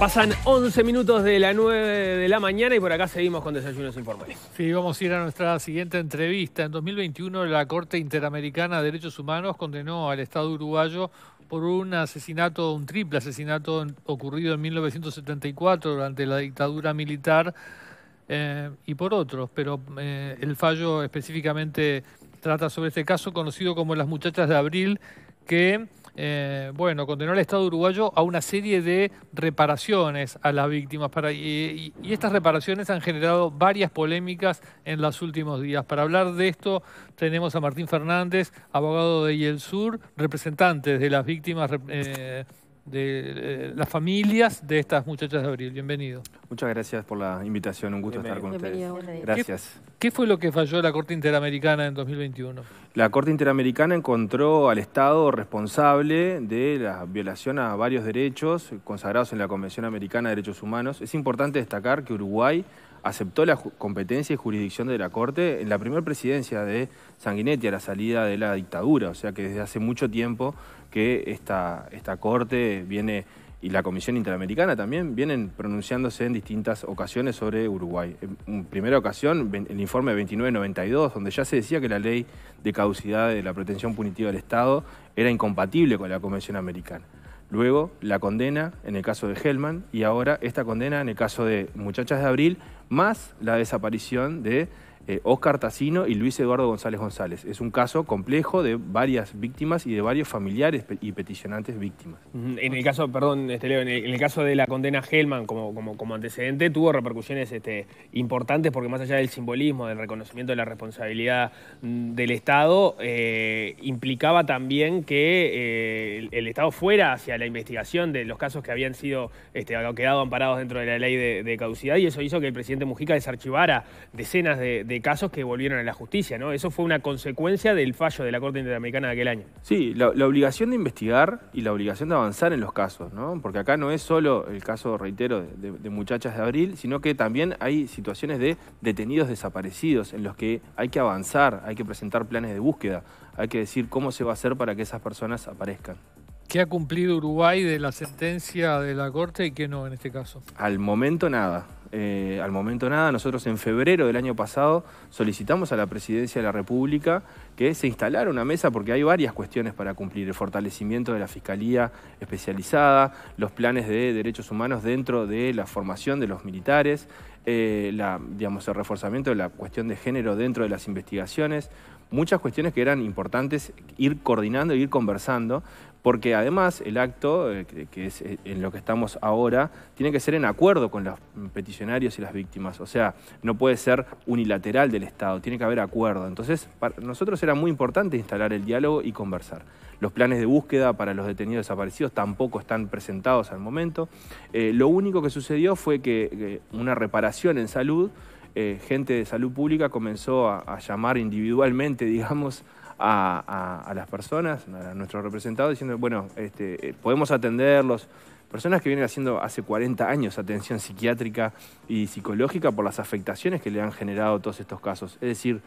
Pasan 11 minutos de la 9 de la mañana y por acá seguimos con desayunos informales. Sí, vamos a ir a nuestra siguiente entrevista. En 2021 la Corte Interamericana de Derechos Humanos condenó al Estado uruguayo por un asesinato, un triple asesinato ocurrido en 1974 durante la dictadura militar eh, y por otros, pero eh, el fallo específicamente trata sobre este caso conocido como las muchachas de abril que eh, bueno, condenó al Estado uruguayo a una serie de reparaciones a las víctimas. Para, y, estas reparaciones han generado varias polémicas en los últimos días. Para hablar de esto tenemos a Martín Fernández, abogado de Yel Sur, representante de las víctimas. Eh, de eh, las familias de estas muchachas de abril. Bienvenido. Muchas gracias por la invitación, un gusto estar con Bienvenido. ustedes. Gracias. ¿Qué, fue lo que falló la Corte Interamericana en 2021? La Corte Interamericana encontró al Estado responsable de la violación a varios derechos consagrados en la Convención Americana de Derechos Humanos. Es importante destacar que Uruguay aceptó la competencia y jurisdicción de la Corte en la primera presidencia de Sanguinetti a la salida de la dictadura, o sea que desde hace mucho tiempo que esta, Corte viene y la Comisión Interamericana también vienen pronunciándose en distintas ocasiones sobre Uruguay. En primera ocasión, el informe 2992, donde ya se decía que la ley de caducidad de la pretensión punitiva del Estado era incompatible con la Convención Americana. Luego, la condena en el caso de Hellman y ahora esta condena en el caso de Muchachas de Abril, más la desaparición de Oscar eh, Tacino y Luis Eduardo González González. Es un caso complejo de varias víctimas y de varios familiares y peticionantes víctimas. En el caso, perdón, este, en, el, caso de la condena Hellman como, como, como antecedente, tuvo repercusiones este, importantes porque más allá del simbolismo, del reconocimiento de la responsabilidad mm, del Estado, eh, implicaba también que eh, el, Estado fuera hacia la investigación de los casos que habían sido este, quedado amparados dentro de la ley de, caducidad y eso hizo que el presidente Mujica desarchivara decenas de casos que volvieron a la justicia, ¿no? Eso fue una consecuencia del fallo de la Corte Interamericana de aquel año. Sí, la, obligación de investigar y la obligación de avanzar en los casos, ¿no? Porque acá no es solo el caso, reitero, de muchachas de abril, sino que también hay situaciones de detenidos desaparecidos en los que hay que avanzar, hay que presentar planes de búsqueda, hay que decir cómo se va a hacer para que esas personas aparezcan. ¿Qué ha cumplido Uruguay de la sentencia de la Corte y qué no en este caso? Al momento nada. Eh, al momento nada, nosotros en febrero del año pasado solicitamos a la Presidencia de la República que se instalara una mesa porque hay varias cuestiones para cumplir, el fortalecimiento de la Fiscalía especializada, los planes de derechos humanos dentro de la formación de los militares, eh, digamos, el reforzamiento de la cuestión de género dentro de las investigaciones, muchas cuestiones que eran importantes ir coordinando, e ir conversando, porque además el acto, eh, que es eh, en lo que estamos ahora, tiene que ser en acuerdo con los peticionarios y las víctimas, o sea, no puede ser unilateral del Estado, tiene que haber acuerdo. Entonces, para nosotros era muy importante instalar el diálogo y conversar. Los planes de búsqueda para los detenidos desaparecidos tampoco están presentados al momento. Eh, lo único que sucedió fue que, una reparación en salud, gente de salud pública comenzó a llamar individualmente, digamos, a, las personas, a nuestros representados, diciendo, bueno, este, eh, podemos atenderlos. Personas que vienen haciendo hace 40 años atención psiquiátrica y psicológica por las afectaciones que le han generado todos estos casos. Es decir,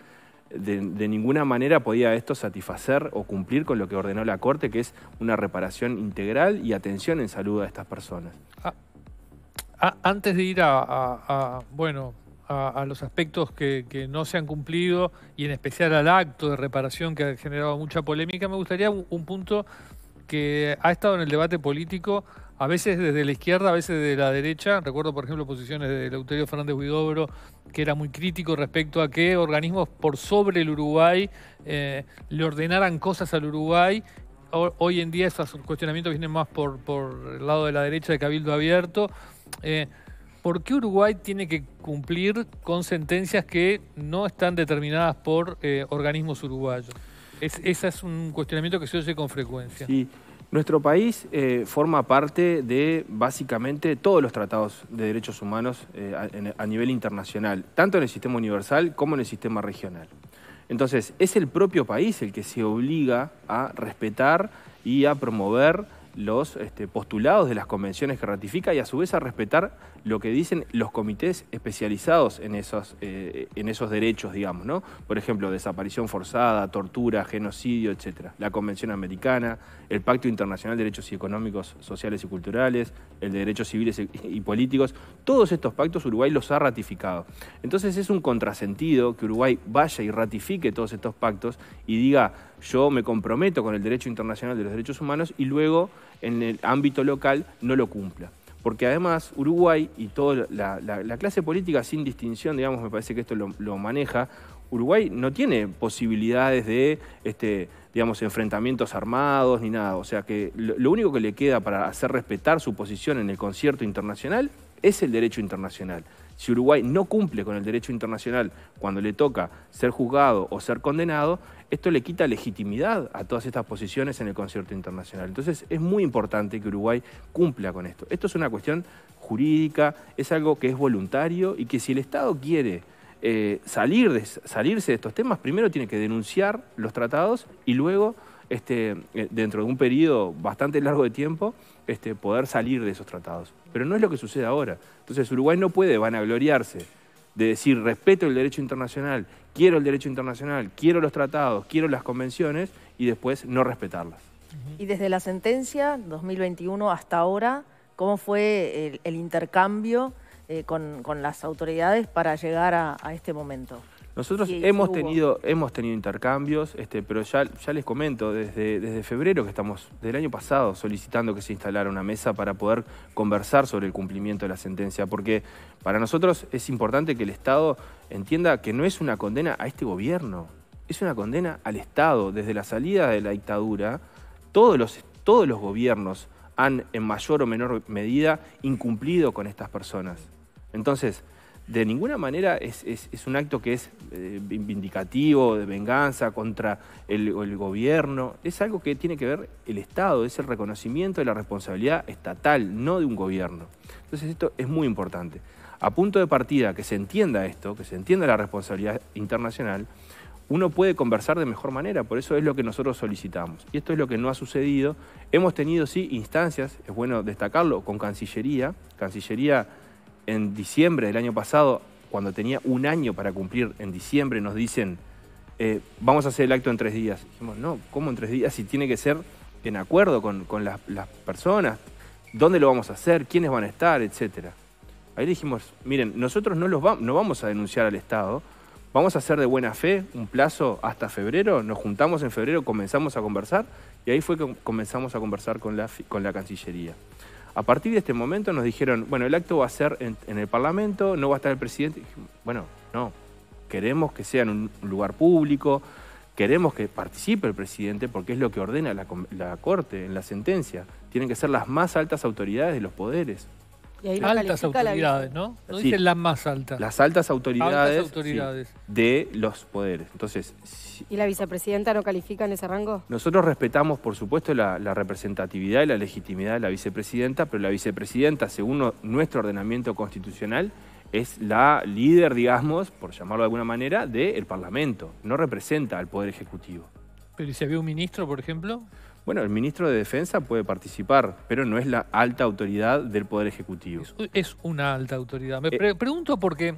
de, ninguna manera podía esto satisfacer o cumplir con lo que ordenó la Corte, que es una reparación integral y atención en salud a estas personas. Ah, ah, antes de ir a bueno, a, los aspectos que, no se han cumplido y en especial al acto de reparación que ha generado mucha polémica, me gustaría un, punto que ha estado en el debate político a veces desde la izquierda, a veces desde la derecha. Recuerdo, por ejemplo, posiciones de Leuterio Fernández Huidobro, que era muy crítico respecto a que organismos por sobre el Uruguay eh, le ordenaran cosas al Uruguay. hoy en día esos cuestionamientos vienen más por, por el lado de la derecha de Cabildo Abierto. Eh, ¿por qué Uruguay tiene que cumplir con sentencias que no están determinadas por eh, organismos uruguayos? Es, ese es un cuestionamiento que se oye con frecuencia. Sí. Nuestro país eh, forma parte de básicamente todos los tratados de derechos humanos eh, a, nivel internacional, tanto en el sistema universal como en el sistema regional. Entonces, es el propio país el que se obliga a respetar y a promover los este, postulados de las convenciones que ratifica y a su vez a respetar lo que dicen los comités especializados en esos, eh, en esos derechos, digamos, ¿no? Por ejemplo, desaparición forzada, tortura, genocidio, etcétera. La Convención Americana, el Pacto Internacional de Derechos Económicos, Sociales y Culturales, el de Derechos Civiles y Políticos, todos estos pactos Uruguay los ha ratificado. Entonces es un contrasentido que Uruguay vaya y ratifique todos estos pactos y diga yo me comprometo con el derecho internacional de los derechos humanos y luego en el ámbito local no lo cumpla. Porque además Uruguay y toda la, clase política sin distinción, digamos, me parece que esto lo, maneja, Uruguay no tiene posibilidades de este, enfrentamientos armados ni nada. O sea que lo, único que le queda para hacer respetar su posición en el concierto internacional es el derecho internacional. Si Uruguay no cumple con el derecho internacional cuando le toca ser juzgado o ser condenado, esto le quita legitimidad a todas estas posiciones en el concierto internacional. Entonces es muy importante que Uruguay cumpla con esto. Esto es una cuestión jurídica, es algo que es voluntario y que si el Estado quiere eh, salir de, salirse de estos temas, primero tiene que denunciar los tratados y luego este, eh, dentro de un periodo bastante largo de tiempo, este, poder salir de esos tratados. Pero no es lo que sucede ahora. Entonces Uruguay no puede vanagloriarse de decir respeto el derecho internacional, quiero el derecho internacional, quiero los tratados, quiero las convenciones y después no respetarlas. Y desde la sentencia 2021 hasta ahora, ¿cómo fue el, intercambio eh, con, las autoridades para llegar a este momento? Nosotros hemos tenido, hemos tenido intercambios, este, pero ya, ya les comento, desde, desde febrero que estamos, del año pasado, solicitando que se instalara una mesa para poder conversar sobre el cumplimiento de la sentencia, porque para nosotros es importante que el Estado entienda que no es una condena a este gobierno, es una condena al Estado. Desde la salida de la dictadura, todos los, todos los gobiernos han, en mayor o menor medida, incumplido con estas personas. Entonces, de ninguna manera es, un acto que es eh, vindicativo, de venganza contra el, el, gobierno. Es algo que tiene que ver el Estado, es el reconocimiento de la responsabilidad estatal, no de un gobierno. Entonces esto es muy importante. A punto de partida, que se entienda esto, que se entienda la responsabilidad internacional, uno puede conversar de mejor manera, por eso es lo que nosotros solicitamos. Y esto es lo que no ha sucedido. Hemos tenido, sí, instancias, es bueno destacarlo, con Cancillería. Cancillería en diciembre del año pasado, cuando tenía un año para cumplir en diciembre, nos dicen, eh, vamos a hacer el acto en tres días. Dijimos, no, ¿cómo en tres días? Si tiene que ser en acuerdo con, las, personas, dónde lo vamos a hacer, quiénes van a estar, etcétera. Ahí dijimos, miren, nosotros no, los vamos, no vamos a denunciar al Estado, vamos a hacer de buena fe un plazo hasta febrero, nos juntamos en febrero, comenzamos a conversar y ahí fue que comenzamos a conversar con la, con la Cancillería. A partir de este momento nos dijeron, bueno, el acto va a ser en, el Parlamento, no va a estar el presidente. bueno, no, queremos que sea en un lugar público, queremos que participe el presidente porque es lo que ordena la, la Corte en la sentencia. Tienen que ser las más altas autoridades de los poderes. Y altas autoridades, ¿no? No dicen las más altas. Las altas autoridades, altas autoridades. de los poderes. Entonces, ¿Y la vicepresidenta no califica en ese rango? Nosotros respetamos, por supuesto, la, la, representatividad y la legitimidad de la vicepresidenta, pero la vicepresidenta, según nuestro ordenamiento constitucional, es la líder, digamos, por llamarlo de alguna manera, del Parlamento. No representa al Poder Ejecutivo. ¿Pero y si había un ministro, por ejemplo? Bueno, el ministro de Defensa puede participar, pero no es la alta autoridad del Poder Ejecutivo. Es, una alta autoridad. Me eh, pregunto porque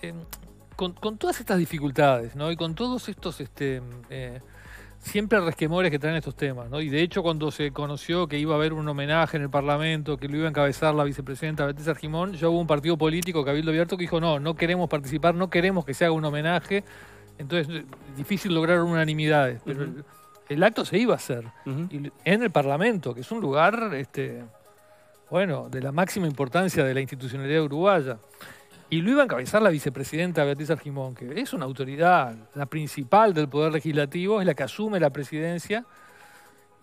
eh, con, todas estas dificultades ¿no? y con todos estos este, eh, siempre resquemores que traen estos temas, ¿no? y de hecho cuando se conoció que iba a haber un homenaje en el Parlamento, que lo iba a encabezar la vicepresidenta Beatriz Arjimón, ya hubo un partido político, Cabildo Abierto, que dijo no, no queremos participar, no queremos que se haga un homenaje. Entonces, difícil lograr unanimidades, pero el acto se iba a hacer en el Parlamento, que es un lugar, este, bueno, de la máxima importancia de la institucionalidad uruguaya. Y lo iba a encabezar la vicepresidenta Beatriz Argimón, que es una autoridad, la principal del Poder Legislativo, es la que asume la presidencia.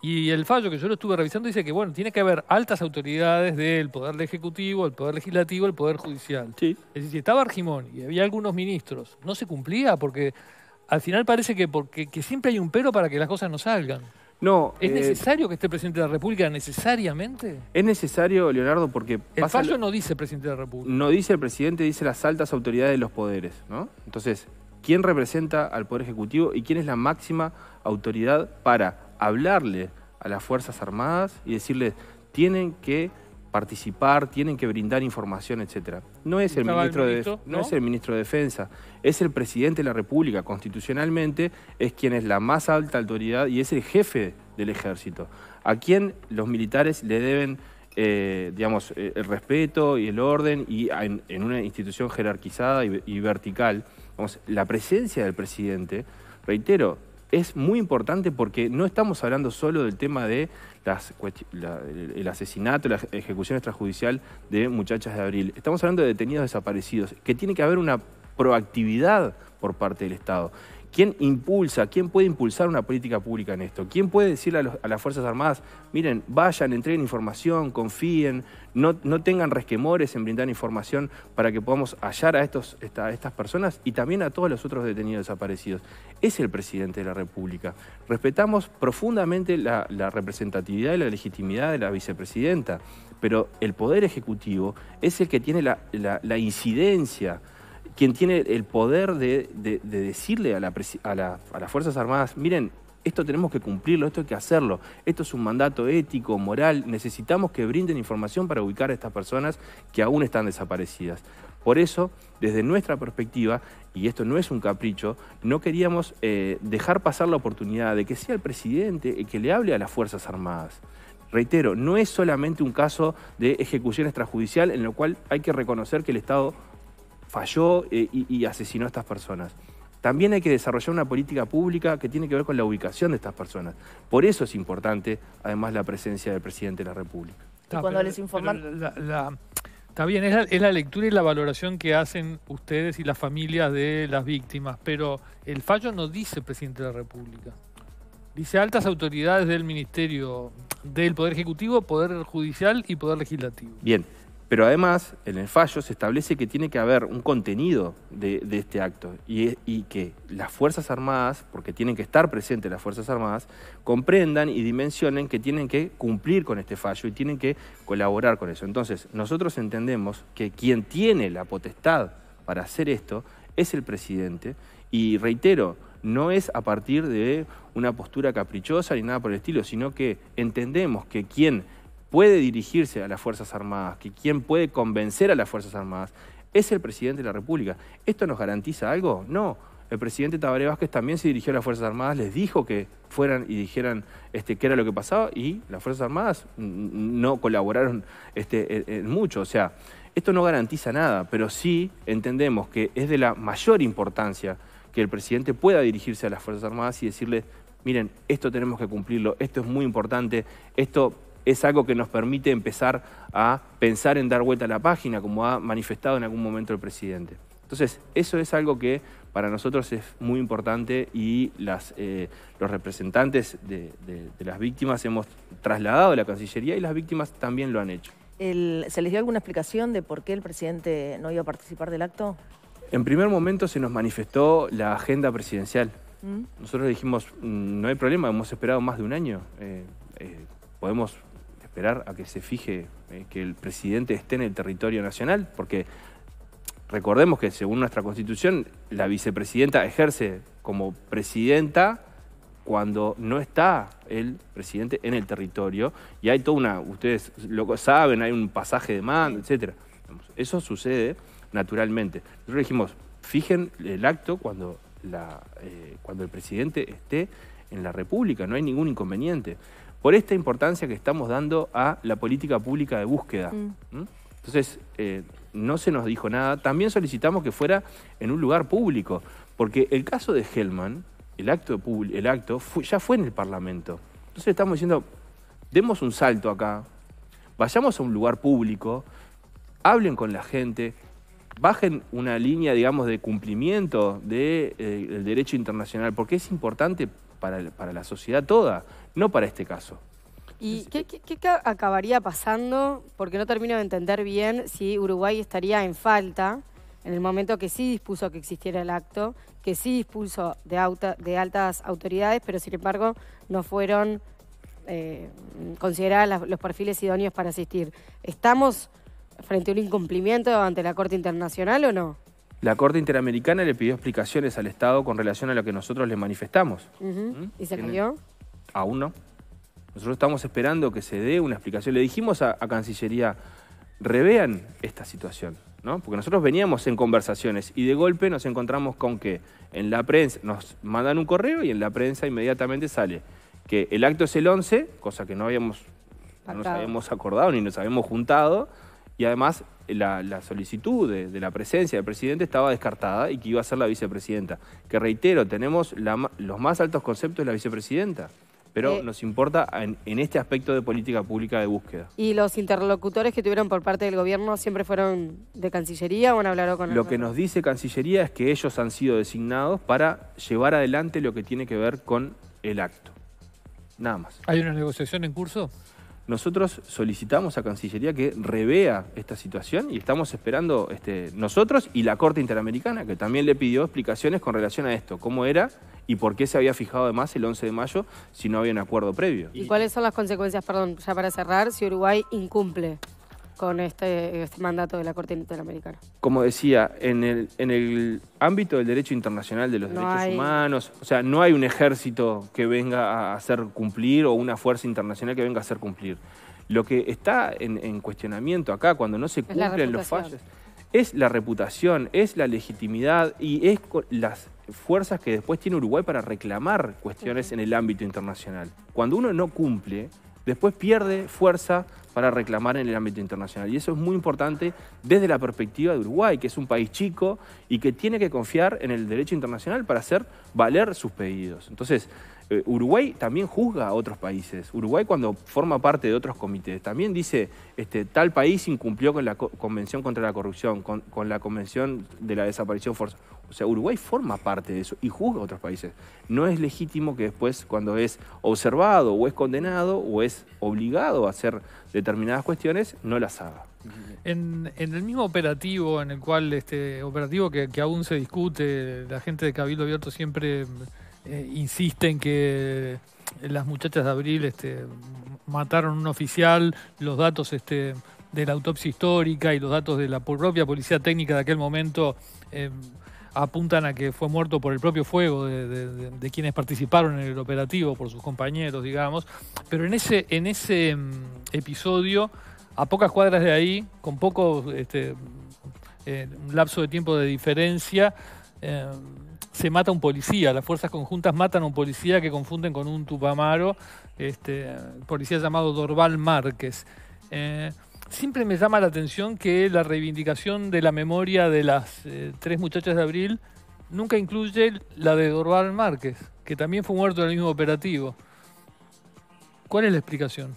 Y el fallo que yo lo estuve revisando dice que, bueno, tiene que haber altas autoridades del Poder Ejecutivo, el Poder Legislativo, el Poder Judicial. Sí. Es decir, si estaba Argimón y había algunos ministros, no se cumplía porque al final parece que, porque, siempre hay un pero para que las cosas no salgan. No. ¿Es eh, necesario que esté presidente de la República necesariamente? Es necesario, Leonardo, porque... El fallo no dice presidente de la República. No dice el presidente, dice las altas autoridades de los poderes, ¿no? Entonces, ¿quién representa al Poder Ejecutivo y quién es la máxima autoridad para hablarle a las Fuerzas Armadas y decirles, tienen que participar, tienen que brindar información, etcétera. No es el ministro, de, es el ministro de Defensa, es el presidente de la República. Constitucionalmente es quien es la más alta autoridad y es el jefe del ejército. A quien los militares le deben eh, digamos, eh, el respeto y el orden y en, una institución jerarquizada y, vertical. la presencia del presidente, reitero, es muy importante porque no estamos hablando solo del tema de el asesinato, la ejecución extrajudicial de muchachas de abril. Estamos hablando de detenidos desaparecidos, que tiene que haber una proactividad por parte del Estado. ¿Quién impulsa? ¿Quién puede impulsar una política pública en esto? ¿Quién puede decirle a, las Fuerzas Armadas, miren, vayan, entreguen información, confíen, no, no, tengan resquemores en brindar información para que podamos hallar a, estos, estas personas y también a todos los otros detenidos desaparecidos? Es el presidente de la República. Respetamos profundamente la, representatividad y la legitimidad de la vicepresidenta, pero el Poder Ejecutivo es el que tiene la incidencia quien tiene el poder de, decirle a, las Fuerzas Armadas, miren, esto tenemos que cumplirlo, esto hay que hacerlo, esto es un mandato ético, moral, necesitamos que brinden información para ubicar a estas personas que aún están desaparecidas. Por eso, desde nuestra perspectiva, y esto no es un capricho, no queríamos eh, dejar pasar la oportunidad de que sea el presidente el que le hable a las Fuerzas Armadas reitero, no es solamente un caso de ejecución extrajudicial en lo cual hay que reconocer que el Estado falló eh, y, asesinó a estas personas. También hay que desarrollar una política pública que tiene que ver con la ubicación de estas personas. Por eso es importante, además, la presencia del presidente de la República. Ah, cuando les informan... está bien, es la, es la lectura y la valoración que hacen ustedes y las familias de las víctimas, pero el fallo no dice presidente de la República. Dice altas autoridades del Ministerio, del Poder Ejecutivo, Poder Judicial y Poder Legislativo. Bien, pero además, en el fallo se establece que tiene que haber un contenido de, este acto y, y, que las Fuerzas Armadas, porque tienen que estar presentes las Fuerzas Armadas, comprendan y dimensionen que tienen que cumplir con este fallo y tienen que colaborar con eso. Entonces, nosotros entendemos que quien tiene la potestad para hacer esto es el presidente y reitero, no es a partir de una postura caprichosa ni nada por el estilo, sino que entendemos que quien puede dirigirse a las Fuerzas Armadas, que quien puede convencer a las Fuerzas Armadas es el presidente de la República. ¿Esto nos garantiza algo? No. El presidente Tabaré Vázquez también se dirigió a las Fuerzas Armadas, les dijo que fueran y dijeran este, qué era lo que pasaba y las Fuerzas Armadas no colaboraron este, mucho. O sea, esto no garantiza nada, pero sí entendemos que es de la mayor importancia que el presidente pueda dirigirse a las Fuerzas Armadas y decirle, miren, esto tenemos que cumplirlo, esto es muy importante, esto es algo que nos permite empezar a pensar en dar vuelta a la página, como ha manifestado en algún momento el presidente. Entonces, eso es algo que para nosotros es muy importante y eh, los representantes de, las víctimas hemos trasladado a la Cancillería y las víctimas también lo han hecho. ¿Se les dio alguna explicación de por qué el presidente no iba a participar del acto? En primer momento se nos manifestó la agenda presidencial. ¿Mm? Nosotros dijimos, mm, no hay problema, hemos esperado más de un año, eh, eh, podemos esperar a que se fije eh, que el presidente esté en el territorio nacional, porque recordemos que según nuestra constitución, la vicepresidenta ejerce como presidenta cuando no está el presidente en el territorio y hay toda una, ustedes lo saben, hay un pasaje de mando, etcétera. Eso sucede naturalmente. Nosotros dijimos, fijen el acto cuando, la, eh, cuando el presidente esté en la República, no hay ningún inconveniente por esta importancia que estamos dando a la política pública de búsqueda. Mm. Entonces, eh, no se nos dijo nada. También solicitamos que fuera en un lugar público, porque el caso de Hellman, el acto, el acto ya fue en el Parlamento. Entonces estamos diciendo, demos un salto acá, vayamos a un lugar público, hablen con la gente, bajen una línea, digamos, de cumplimiento del de, eh, derecho internacional, porque es importante para, para la sociedad toda no para este caso. ¿Y qué, acabaría pasando? Porque no termino de entender bien si Uruguay estaría en falta en el momento que sí dispuso que existiera el acto, que sí dispuso de, de altas autoridades, pero sin embargo no fueron eh, considerados los perfiles idóneos para asistir. ¿Estamos frente a un incumplimiento ante la Corte Internacional o no? La Corte Interamericana le pidió explicaciones al Estado con relación a lo que nosotros le manifestamos. ¿Mm? ¿Y se cayó? aún no. Nosotros estamos esperando que se dé una explicación. Le dijimos a, Cancillería, revean esta situación, ¿no? Porque nosotros veníamos en conversaciones y de golpe nos encontramos con que en la prensa nos mandan un correo y en la prensa inmediatamente sale que el acto es el 11, cosa que no habíamos no nos habíamos acordado ni nos habíamos juntado y además la, solicitud de, la presencia del presidente estaba descartada y que iba a ser la vicepresidenta. Que reitero, tenemos los más altos conceptos de la vicepresidenta pero eh, nos importa en, este aspecto de política pública de búsqueda. ¿Y los interlocutores que tuvieron por parte del gobierno siempre fueron de Cancillería o han hablado con Lo que nos dice Cancillería es que ellos han sido designados para llevar adelante lo que tiene que ver con el acto. Nada más. ¿Hay una negociación en curso? nosotros solicitamos a Cancillería que revea esta situación y estamos esperando este, nosotros y la Corte Interamericana, que también le pidió explicaciones con relación a esto, cómo era y por qué se había fijado además el 11 de mayo si no había un acuerdo previo. ¿Y cuáles son las consecuencias, perdón, ya para cerrar, si Uruguay incumple? con este, este, mandato de la Corte Interamericana. Como decía, en el, en el ámbito del derecho internacional de los derechos humanos, o sea, no hay un ejército que venga a hacer cumplir o una fuerza internacional que venga a hacer cumplir. Lo que está en, cuestionamiento acá, cuando no se cumplen los fallos, es la reputación, es la legitimidad y es las fuerzas que después tiene Uruguay para reclamar cuestiones en el ámbito internacional. Cuando uno no cumple, después pierde fuerza para reclamar en el ámbito internacional. Y eso es muy importante desde la perspectiva de Uruguay, que es un país chico y que tiene que confiar en el derecho internacional para hacer valer sus pedidos. Entonces, eh, Uruguay también juzga a otros países. Uruguay cuando forma parte de otros comités también dice, este, tal país incumplió con la Convención contra la Corrupción, con, la Convención de la Desaparición Forzada. O sea, Uruguay forma parte de eso y juzga a otros países. No es legítimo que después cuando es observado o es condenado o es obligado a hacer determinadas cuestiones, no las haga. En, el mismo operativo en el cual este operativo que, que aún se discute, la gente de Cabildo Abierto siempre eh, insisten que las muchachas de abril este, mataron un oficial, los datos este, de la autopsia histórica y los datos de la propia policía técnica de aquel momento em, apuntan a que fue muerto por el propio fuego de, quienes participaron en el operativo, por sus compañeros, digamos. Pero en ese, en ese em, episodio, a pocas cuadras de ahí, con poco este, eh, lapso de tiempo de diferencia, em, se mata un policía, las fuerzas conjuntas matan a un policía que confunden con un tupamaro, este, policía llamado Dorval Márquez. Eh, siempre me llama la atención que la reivindicación de la memoria de las eh, tres muchachas de abril nunca incluye la de Dorval Márquez, que también fue muerto en el mismo operativo. ¿Cuál es la explicación?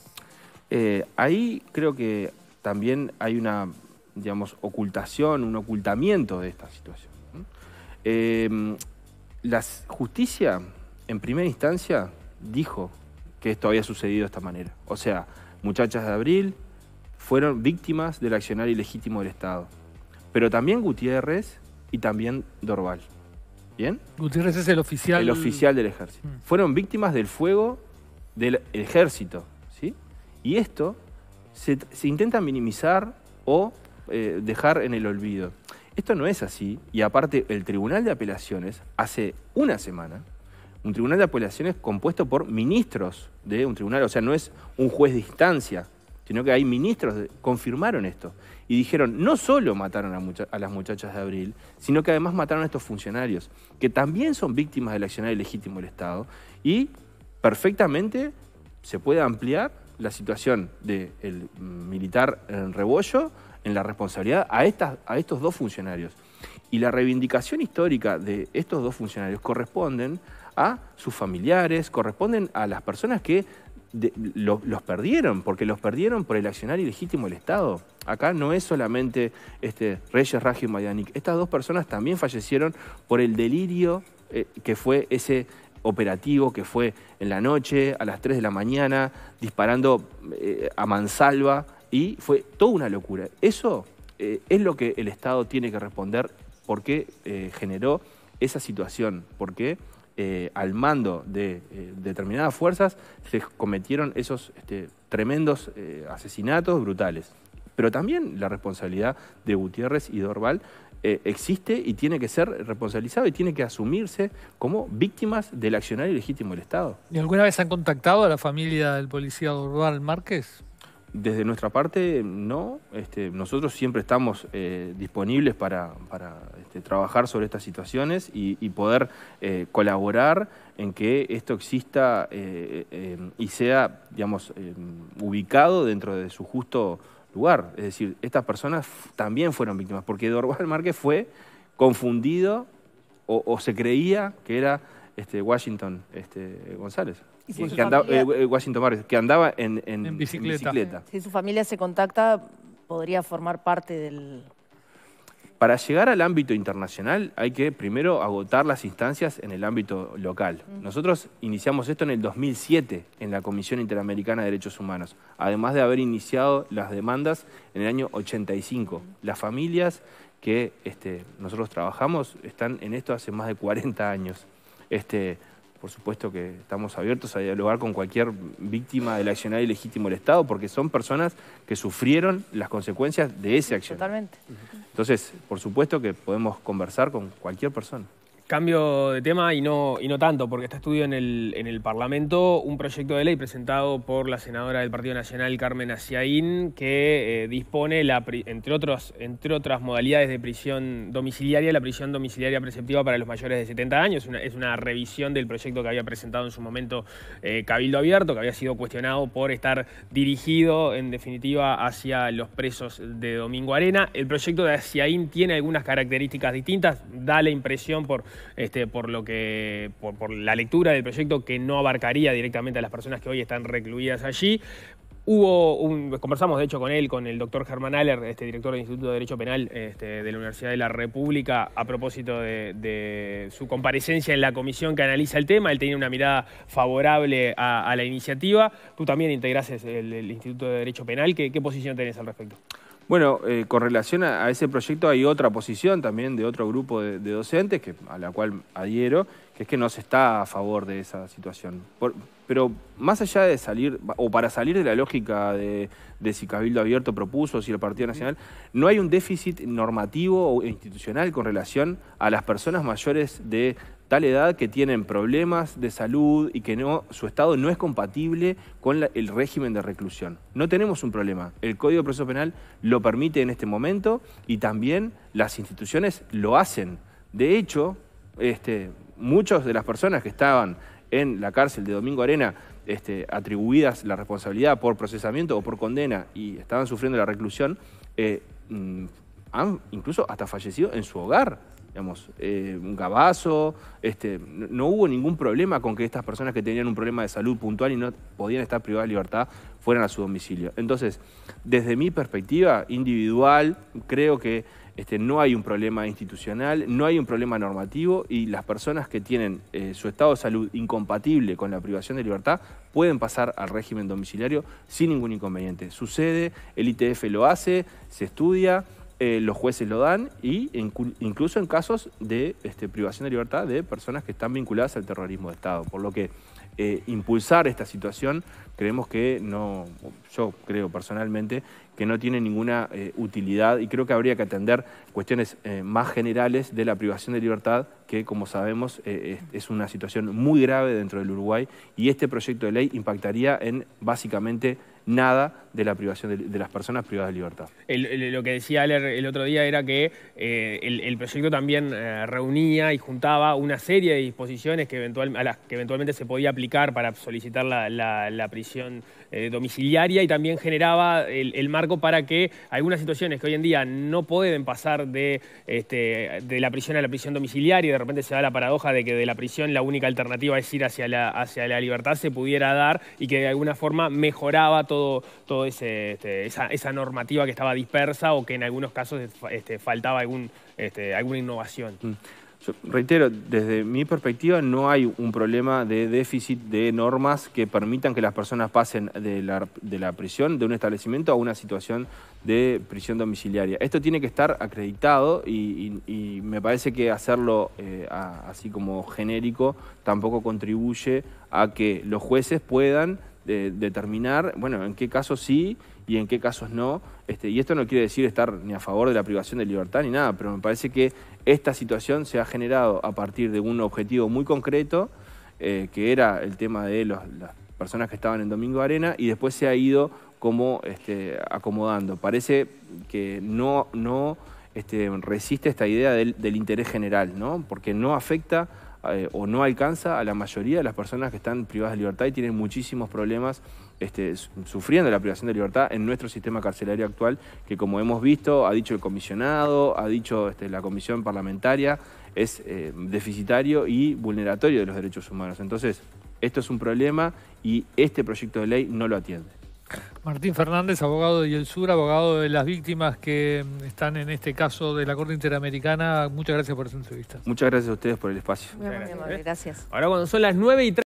Eh, ahí creo que también hay una, digamos, ocultación, un ocultamiento de esta situación. Em, la justicia, en primera instancia, dijo que esto había sucedido de esta manera. O sea, muchachas de abril fueron víctimas del accionar ilegítimo del Estado. Pero también Gutiérrez y también Dorval. ¿Bien? Gutiérrez es el oficial. El oficial del ejército. Mm. Fueron víctimas del fuego del ejército. ¿sí? Y esto se, intenta minimizar o eh, dejar en el olvido. Esto no es así y aparte el Tribunal de Apelaciones hace una semana, un Tribunal de Apelaciones compuesto por ministros de un tribunal, o sea, no es un juez de instancia, sino que hay ministros que confirmaron esto y dijeron, no solo mataron a, las muchachas de abril, sino que además mataron a estos funcionarios, que también son víctimas del accionario ilegítimo del Estado y perfectamente se puede ampliar la situación del militar en Rebollo en la responsabilidad a, estas, a estos dos funcionarios. Y la reivindicación histórica de estos dos funcionarios corresponden a sus familiares, corresponden a las personas que los perdieron, porque los perdieron por el accionar ilegítimo del Estado. Acá no es solamente este, Reyes, Raji y Mayanic. Estas dos personas también fallecieron por el delirio eh, que fue ese operativo que fue en la noche, a las 3 de la mañana, disparando eh, a mansalva y fue toda una locura. Eso eh, es lo que el Estado tiene que responder porque eh, generó esa situación, porque eh, al mando de determinadas fuerzas se cometieron esos este, tremendos asesinatos brutales. Pero también la responsabilidad de Gutiérrez y Dorval existe y tiene que ser responsabilizado y tiene que asumirse como víctimas del accionario ilegítimo del Estado. ¿Y alguna vez han contactado a la familia del policía Dorval Márquez? Desde nuestra parte, no. Este, nosotros siempre estamos eh, disponibles para, este, trabajar sobre estas situaciones y, poder eh, colaborar en que esto exista eh, y sea, digamos, em, ubicado dentro de su justo lugar. Es decir, estas personas también fueron víctimas, porque Dorbal Márquez fue confundido o, o se creía que era este, Washington este, González. que andaba, eh, Washington que andaba en, bicicleta. Si su familia se contacta, podría formar parte del... Para llegar al ámbito internacional hay que primero agotar las instancias en el ámbito local. Nosotros iniciamos esto en el 2007 en la Comisión Interamericana de Derechos Humanos, además de haber iniciado las demandas en el año 85. Las familias que este, nosotros trabajamos están en esto hace más de 40 años. Este, por supuesto que estamos abiertos a dialogar con cualquier víctima del accionario ilegítimo del Estado, porque son personas que sufrieron las consecuencias de ese acción. Totalmente. Entonces, por supuesto que podemos conversar con cualquier persona. Cambio de tema y no, y no tanto, porque está estudio en el, en el Parlamento un proyecto de ley presentado por la senadora del Partido Nacional, Carmen Asiaín, que eh, dispone, la, entre, otros, entre otras modalidades de prisión domiciliaria, la prisión domiciliaria preceptiva para los mayores de 70 años. es una revisión del proyecto que había presentado en su momento eh, Cabildo Abierto, que había sido cuestionado por estar dirigido, en definitiva, hacia los presos de Domingo Arena. El proyecto de Asiaín tiene algunas características distintas, da la impresión por este, por, por, la lectura del proyecto que no abarcaría directamente a las personas que hoy están recluidas allí. Hubo un, conversamos de hecho con él, con el doctor Germán Aller, este, director del Instituto de Derecho Penal este, de la Universidad de la República, a propósito de, su comparecencia en la comisión que analiza el tema. Él tenía una mirada favorable a, la iniciativa. Tú también integras el, Instituto de Derecho Penal. ¿Qué, ¿Qué, posición tenés al respecto? Bueno, eh, con relación a, ese proyecto hay otra posición también de otro grupo de, docentes, que, a la cual adhiero, que es que no se está a favor de esa situación. pero más allá de salir, o para salir de la lógica de, si Cabildo Abierto propuso, si el Partido Nacional, no hay un déficit normativo o institucional con relación a las personas mayores de tal edad que tienen problemas de salud y que no, su estado no es compatible con el régimen de reclusión. No tenemos un problema. El Código de Proceso Penal lo permite en este momento y también las instituciones lo hacen. De hecho, este, muchas de las personas que estaban en la cárcel de Domingo Arena este, atribuidas la responsabilidad por procesamiento o por condena y estaban sufriendo la reclusión, eh, mm, han incluso hasta fallecido en su hogar. Digamos, eh, un gabazo, este, no hubo ningún problema con que estas personas que tenían un problema de salud puntual y no podían estar privadas de libertad fueran a su domicilio. Entonces, desde mi perspectiva individual, creo que este, no hay un problema institucional, no hay un problema normativo y las personas que tienen eh, su estado de salud incompatible con la privación de libertad pueden pasar al régimen domiciliario sin ningún inconveniente. Sucede, el ITF lo hace, se estudia. Eh, los jueces lo dan y incluso en casos de este, privación de libertad de personas que están vinculadas al terrorismo de Estado. Por lo que eh, impulsar esta situación creemos que no, yo creo personalmente que no tiene ninguna eh, utilidad y creo que habría que atender cuestiones más generales de la privación de libertad que como sabemos es una situación muy grave dentro del Uruguay y este proyecto de ley impactaría en básicamente nada de la privación de, las personas privadas de libertad. lo que decía Aler el otro día era que eh, el, proyecto también eh, reunía y juntaba una serie de disposiciones que, a las que eventualmente se podía aplicar para solicitar la prisión eh, domiciliaria y también generaba el, marco para que algunas situaciones que hoy en día no pueden pasar este, de, la prisión a la prisión domiciliaria y de repente se da la paradoja de que de la prisión la única alternativa es ir hacia la, libertad se pudiera dar y que de alguna forma mejoraba todo, todo este, esa, normativa que estaba dispersa o que en algunos casos este, faltaba alguna innovación. Mm reitero, desde mi perspectiva no hay un problema de déficit de normas que permitan que las personas pasen de la, de la, prisión, de un establecimiento, a una situación de prisión domiciliaria. Esto tiene que estar acreditado y, me parece que hacerlo eh, así como genérico tampoco contribuye a que los jueces puedan eh, determinar, bueno, en qué caso sí y en qué casos no. Este, y esto no quiere decir estar ni a favor de la privación de libertad ni nada, pero me parece que esta situación se ha generado a partir de un objetivo muy concreto, eh, que era el tema de los, las personas que estaban en Domingo Arena, y después se ha ido como este, acomodando. Parece que no, no este, resiste esta idea del, interés general, ¿no? porque no afecta eh, o no alcanza a la mayoría de las personas que están privadas de libertad y tienen muchísimos problemas este, sufriendo la privación de libertad en nuestro sistema carcelario actual, que como hemos visto, ha dicho el comisionado, ha dicho este, la comisión parlamentaria, es eh, deficitario y vulneratorio de los derechos humanos. Entonces, esto es un problema y este proyecto de ley no lo atiende. Martín Fernández, abogado de Sur abogado de las víctimas que mm, están en este caso de la Corte Interamericana. Muchas gracias por su entrevista. Muchas gracias a ustedes por el espacio. Muy gracias. Ahora cuando son las 9 y